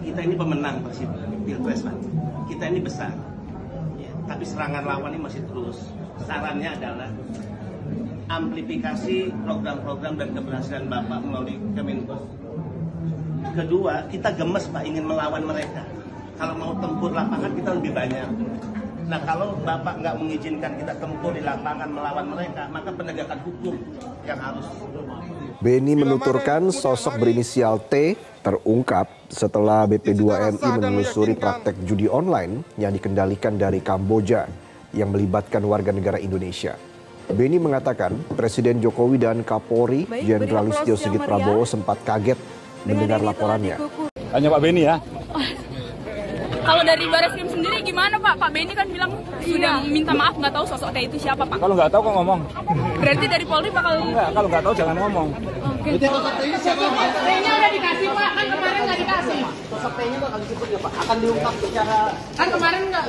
kita ini pemenang pilpres pak kita ini besar ya, tapi serangan lawan ini masih terus sarannya adalah amplifikasi program-program dan keberhasilan bapak melalui Kemenko kedua kita gemes pak ingin melawan mereka kalau mau tempur lapangan kita lebih banyak Nah kalau Bapak nggak mengizinkan kita tempur di lapangan melawan mereka, maka penegakan hukum yang harus. Beni menuturkan sosok berinisial T terungkap setelah BP2MI menelusuri praktek judi online yang dikendalikan dari Kamboja yang melibatkan warga negara Indonesia. Beni mengatakan Presiden Jokowi dan Kapolri Jenderal Listio Sigit Prabowo sempat kaget mendengar laporannya. Hanya Pak Beni ya. Kalau dari Baris Krim gimana Pak? Pak Benny kan bilang sudah minta maaf nggak tahu sosoknya itu siapa Pak. Kalau nggak tahu kok ngomong. Berarti dari Polri bakal Enggak, kalau nggak tahu jangan ngomong. Oke. Okay. Sosok T-nya siapa T-nya udah dikasih Pak, kan kemarin nggak dikasih. Sosok T-nya bakal disebut ya Pak? Akan diungkap secara Kan kemarin nggak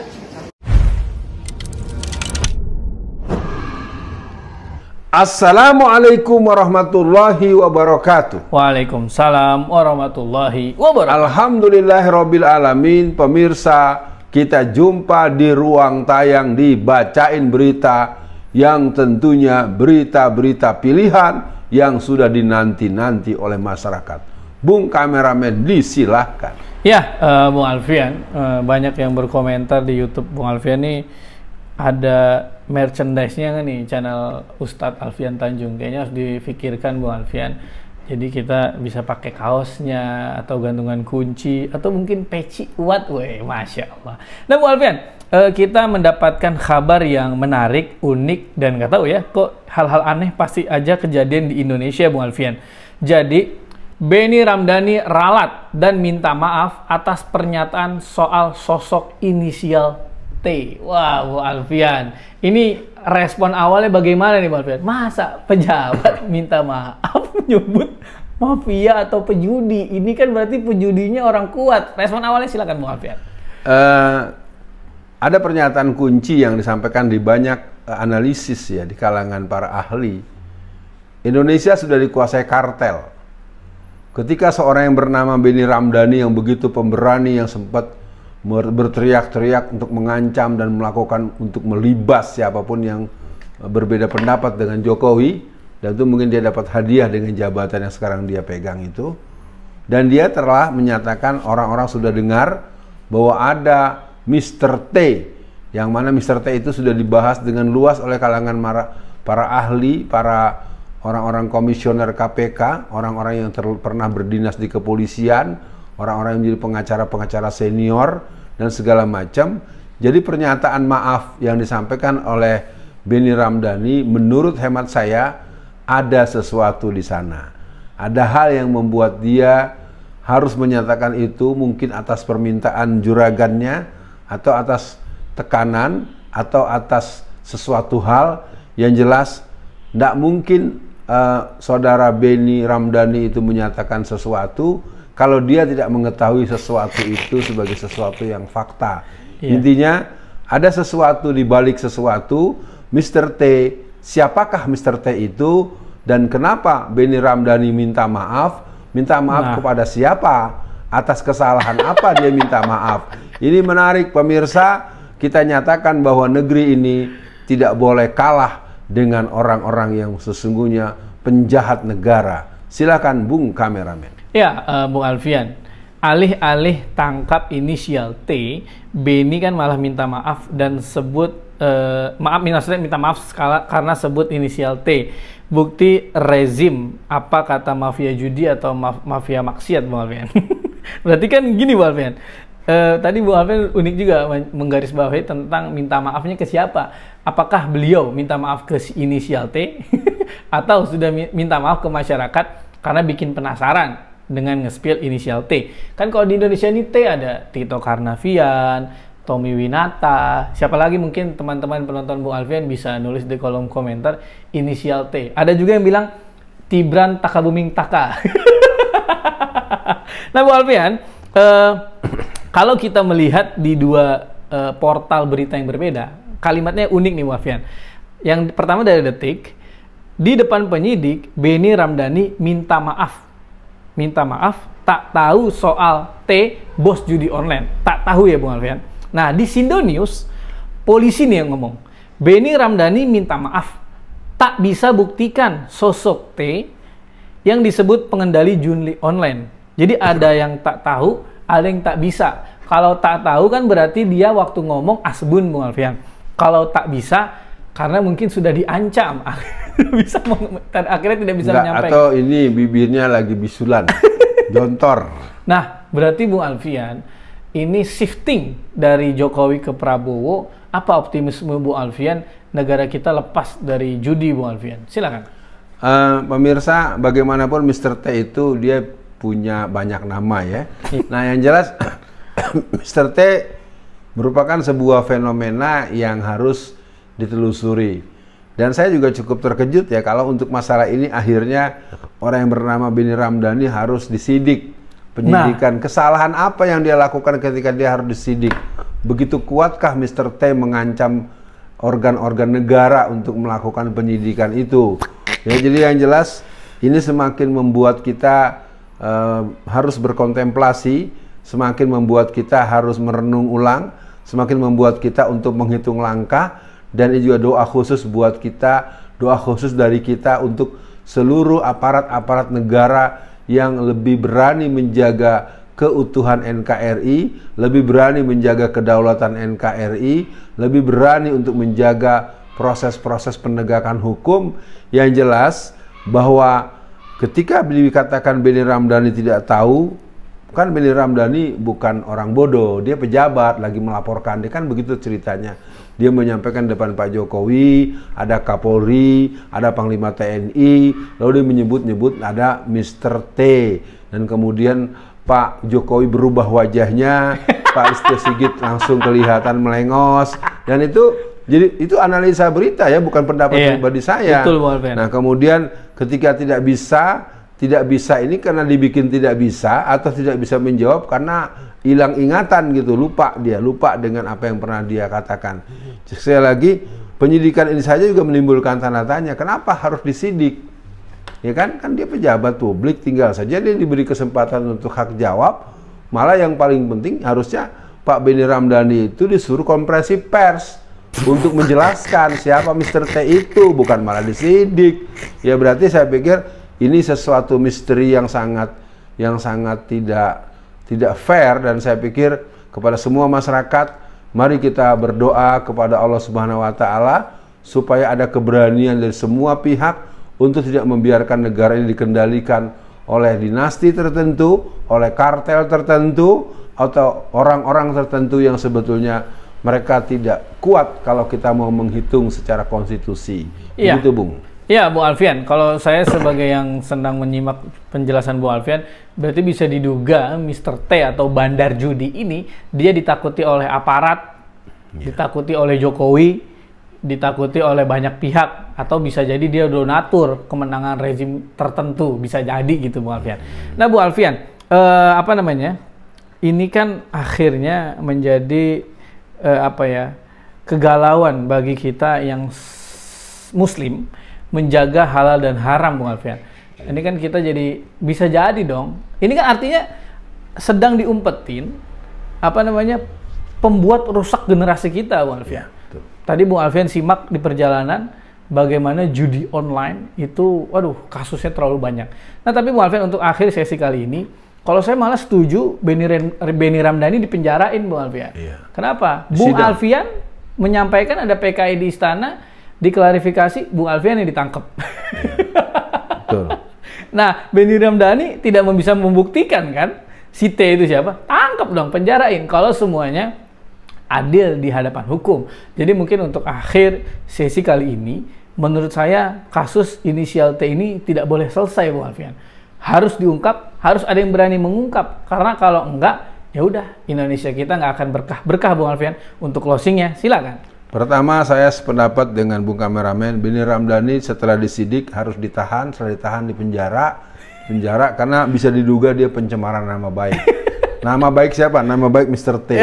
Assalamualaikum warahmatullahi wabarakatuh. Waalaikumsalam warahmatullahi wabarakatuh. Alhamdulillahirrabbilalamin pemirsa kita jumpa di ruang tayang dibacain berita yang tentunya berita-berita pilihan yang sudah dinanti-nanti oleh masyarakat. Bung kameramen disilahkan. Ya, uh, Bung Alfian, uh, banyak yang berkomentar di YouTube Bung Alfian ini ada merchandise-nya nih channel Ustadz Alfian Tanjung. Kayaknya harus difikirkan Bung Alfian. Jadi kita bisa pakai kaosnya atau gantungan kunci atau mungkin peci uat, weh, masya Allah. Nah, Bu Alfian, eh, kita mendapatkan kabar yang menarik, unik dan nggak tahu ya, kok hal-hal aneh pasti aja kejadian di Indonesia, Bu Alfian. Jadi Benny Ramdhani ralat dan minta maaf atas pernyataan soal sosok inisial T. Wah, Bu Alfian, ini respon awalnya bagaimana nih Bang Fian? Masa pejabat minta maaf menyebut mafia atau penjudi? Ini kan berarti penjudinya orang kuat. Respon awalnya silakan Bang Fian. Uh, eh, ada pernyataan kunci yang disampaikan di banyak eh, analisis ya di kalangan para ahli. Indonesia sudah dikuasai kartel. Ketika seorang yang bernama Beni Ramdhani yang begitu pemberani yang sempat berteriak-teriak untuk mengancam dan melakukan untuk melibas siapapun yang eh, berbeda pendapat dengan Jokowi dan itu mungkin dia dapat hadiah dengan jabatan yang sekarang dia pegang itu dan dia telah menyatakan orang-orang sudah dengar bahwa ada Mr. T yang mana Mr. T itu sudah dibahas dengan luas oleh kalangan para ahli, para orang-orang komisioner KPK, orang-orang yang pernah berdinas di kepolisian, orang-orang yang menjadi pengacara-pengacara senior dan segala macam. Jadi pernyataan maaf yang disampaikan oleh Beni Ramdhani menurut hemat saya ada sesuatu di sana. Ada hal yang membuat dia harus menyatakan itu mungkin atas permintaan juragannya atau atas tekanan atau atas sesuatu hal yang jelas tidak mungkin uh, saudara Beni Ramdhani itu menyatakan sesuatu kalau dia tidak mengetahui sesuatu itu sebagai sesuatu yang fakta. Yeah. Intinya ada sesuatu di balik sesuatu, Mr. T, siapakah Mr. T itu dan kenapa Benny Ramdhani minta maaf? Minta maaf nah. kepada siapa? Atas kesalahan apa dia minta maaf? Ini menarik pemirsa, kita nyatakan bahwa negeri ini tidak boleh kalah dengan orang-orang yang sesungguhnya penjahat negara. Silakan Bung kameramen. Ya, uh, eh, Bung Alfian, alih-alih tangkap inisial T, Beni kan malah minta maaf dan sebut uh, maaf minasnya minta maaf skala, karena sebut inisial T. Bukti rezim apa kata mafia judi atau maf mafia maksiat, Bu Alfian? Berarti kan gini, Bu Alfian. Uh, tadi Bu Alvin unik juga menggarisbawahi tentang minta maafnya ke siapa. Apakah beliau minta maaf ke inisial T atau sudah minta maaf ke masyarakat karena bikin penasaran dengan nge-spill inisial T. Kan kalau di Indonesia ini T ada Tito Karnavian, Tommy Winata, siapa lagi mungkin teman-teman penonton Bu Alfian bisa nulis di kolom komentar inisial T. Ada juga yang bilang Tibran Takabuming Taka. nah Bu Alfian, eh, kalau kita melihat di dua eh, portal berita yang berbeda, kalimatnya unik nih Bu Alfian. Yang pertama dari Detik, di depan penyidik, Beni Ramdhani minta maaf minta maaf tak tahu soal T bos judi online. Tak tahu ya Bung Alfian. Nah, di Sindo News polisi nih yang ngomong. Beni Ramdhani minta maaf tak bisa buktikan sosok T yang disebut pengendali judi online. Jadi ada yang tak tahu, ada yang tak bisa. Kalau tak tahu kan berarti dia waktu ngomong asbun Bung Alfian. Kalau tak bisa karena mungkin sudah diancam. bisa akhirnya tidak bisa Enggak, menyampaikan. Atau ini bibirnya lagi bisulan, jontor. Nah, berarti Bung Alfian, ini shifting dari Jokowi ke Prabowo, apa optimisme Bung Alfian negara kita lepas dari judi Bung Alfian? Silakan. Uh, pemirsa, bagaimanapun Mr. T itu dia punya banyak nama ya. Iya. nah, yang jelas Mr. T merupakan sebuah fenomena yang harus ditelusuri. Dan saya juga cukup terkejut ya kalau untuk masalah ini akhirnya orang yang bernama Bini Ramdhani harus disidik penyidikan. Nah. Kesalahan apa yang dia lakukan ketika dia harus disidik? Begitu kuatkah Mr. T mengancam organ-organ negara untuk melakukan penyidikan itu? Ya jadi yang jelas ini semakin membuat kita uh, harus berkontemplasi, semakin membuat kita harus merenung ulang, semakin membuat kita untuk menghitung langkah dan ini juga doa khusus buat kita, doa khusus dari kita untuk seluruh aparat-aparat negara yang lebih berani menjaga keutuhan NKRI, lebih berani menjaga kedaulatan NKRI, lebih berani untuk menjaga proses-proses penegakan hukum yang jelas bahwa ketika dikatakan Beni Ramdhani tidak tahu, kan Beni Ramdhani bukan orang bodoh, dia pejabat lagi melaporkan, dia kan begitu ceritanya dia menyampaikan depan Pak Jokowi, ada Kapolri, ada Panglima TNI, lalu dia menyebut-nyebut ada Mr. T dan kemudian Pak Jokowi berubah wajahnya, Pak Istri Sigit langsung kelihatan melengos dan itu jadi itu analisa berita ya bukan pendapat iya, pribadi saya. Betul, Nah, kemudian ketika tidak bisa tidak bisa ini karena dibikin tidak bisa atau tidak bisa menjawab karena hilang ingatan gitu, lupa dia, lupa dengan apa yang pernah dia katakan. Sekali lagi, penyidikan ini saja juga menimbulkan tanda tanya, kenapa harus disidik? Ya kan? Kan dia pejabat publik, tinggal saja dia diberi kesempatan untuk hak jawab. Malah yang paling penting harusnya Pak Beni Ramdhani itu disuruh kompresi pers untuk menjelaskan siapa Mr. T itu, bukan malah disidik. Ya berarti saya pikir ini sesuatu misteri yang sangat yang sangat tidak tidak fair dan saya pikir kepada semua masyarakat mari kita berdoa kepada Allah Subhanahu wa taala supaya ada keberanian dari semua pihak untuk tidak membiarkan negara ini dikendalikan oleh dinasti tertentu, oleh kartel tertentu atau orang-orang tertentu yang sebetulnya mereka tidak kuat kalau kita mau menghitung secara konstitusi. Iya. Begitu, Bung. Ya, Bu Alfian, kalau saya sebagai yang senang menyimak penjelasan Bu Alfian, berarti bisa diduga Mr. T atau bandar judi ini dia ditakuti oleh aparat, yeah. ditakuti oleh Jokowi, ditakuti oleh banyak pihak atau bisa jadi dia donatur kemenangan rezim tertentu, bisa jadi gitu Bu Alfian. Nah, Bu Alfian, eh, apa namanya? Ini kan akhirnya menjadi eh, apa ya? kegalauan bagi kita yang muslim menjaga halal dan haram Bung Alfian. Ini kan kita jadi bisa jadi dong. Ini kan artinya sedang diumpetin apa namanya pembuat rusak generasi kita Bung Alfian. Ya, Tadi Bung Alfian simak di perjalanan bagaimana judi online itu waduh kasusnya terlalu banyak. Nah, tapi Bung Alfian untuk akhir sesi kali ini kalau saya malah setuju Benny, Ren, Benny Ramdhani dipenjarain Bung Alfian. Ya. Kenapa? Bung Sidang. Alfian menyampaikan ada PKI di istana diklarifikasi Bung Alfian yang ditangkap. Betul. nah, Benny Ramdhani tidak bisa membuktikan kan si T itu siapa? Tangkap dong, penjarain. Kalau semuanya adil di hadapan hukum. Jadi mungkin untuk akhir sesi kali ini, menurut saya kasus inisial T ini tidak boleh selesai Bung Alfian. Harus diungkap, harus ada yang berani mengungkap. Karena kalau enggak, ya udah Indonesia kita nggak akan berkah berkah Bung Alfian untuk closingnya silakan Pertama, saya sependapat dengan Bung Kameramen, Bini Ramdhani setelah disidik harus ditahan, setelah ditahan di penjara, penjara karena bisa diduga dia pencemaran nama baik. Nama baik siapa? Nama baik Mr. T.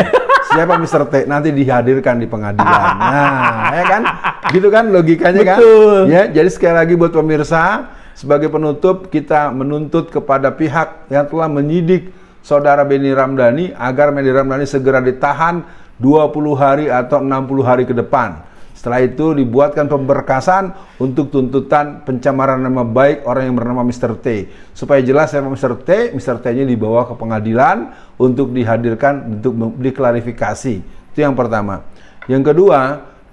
Siapa Mr. T? Nanti dihadirkan di pengadilan. Nah, ya kan? Gitu kan logikanya kan? Betul. kan? Ya, jadi sekali lagi buat pemirsa, sebagai penutup kita menuntut kepada pihak yang telah menyidik saudara Beni Ramdhani agar Beni Ramdhani segera ditahan 20 hari atau 60 hari ke depan. Setelah itu dibuatkan pemberkasan untuk tuntutan pencemaran nama baik orang yang bernama Mr. T. Supaya jelas siapa Mr. T, Mr. T-nya dibawa ke pengadilan untuk dihadirkan untuk diklarifikasi. Itu yang pertama. Yang kedua,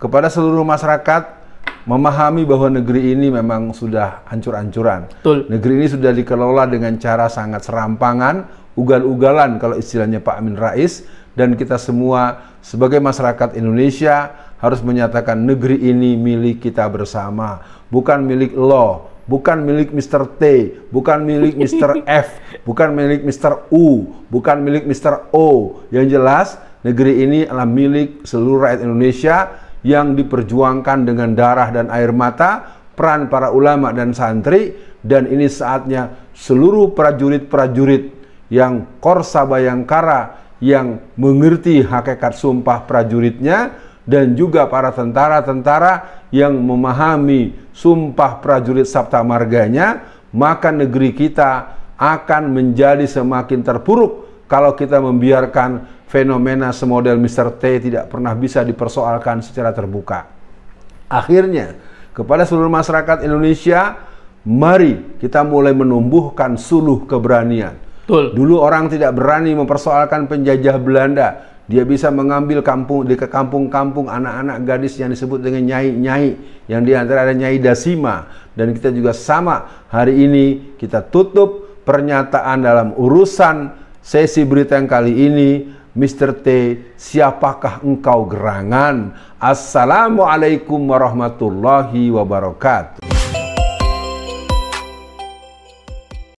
kepada seluruh masyarakat memahami bahwa negeri ini memang sudah hancur-hancuran. Negeri ini sudah dikelola dengan cara sangat serampangan, ugal-ugalan kalau istilahnya Pak Amin Rais dan kita semua sebagai masyarakat Indonesia harus menyatakan negeri ini milik kita bersama, bukan milik lo, bukan milik Mr. T, bukan milik Mr. F, bukan milik Mr. U, bukan milik Mr. O. Yang jelas, negeri ini adalah milik seluruh rakyat Indonesia yang diperjuangkan dengan darah dan air mata, peran para ulama dan santri, dan ini saatnya seluruh prajurit-prajurit yang Korsa Bayangkara yang mengerti hakikat sumpah prajuritnya dan juga para tentara-tentara yang memahami sumpah prajurit Sabta Marganya, maka negeri kita akan menjadi semakin terpuruk kalau kita membiarkan fenomena semodel Mr. T tidak pernah bisa dipersoalkan secara terbuka. Akhirnya, kepada seluruh masyarakat Indonesia, mari kita mulai menumbuhkan suluh keberanian Betul. Dulu orang tidak berani mempersoalkan penjajah Belanda. Dia bisa mengambil kampung di ke kampung-kampung anak-anak gadis yang disebut dengan nyai-nyai yang di antara ada nyai Dasima dan kita juga sama hari ini kita tutup pernyataan dalam urusan sesi berita yang kali ini Mr. T, siapakah engkau gerangan? Assalamualaikum warahmatullahi wabarakatuh.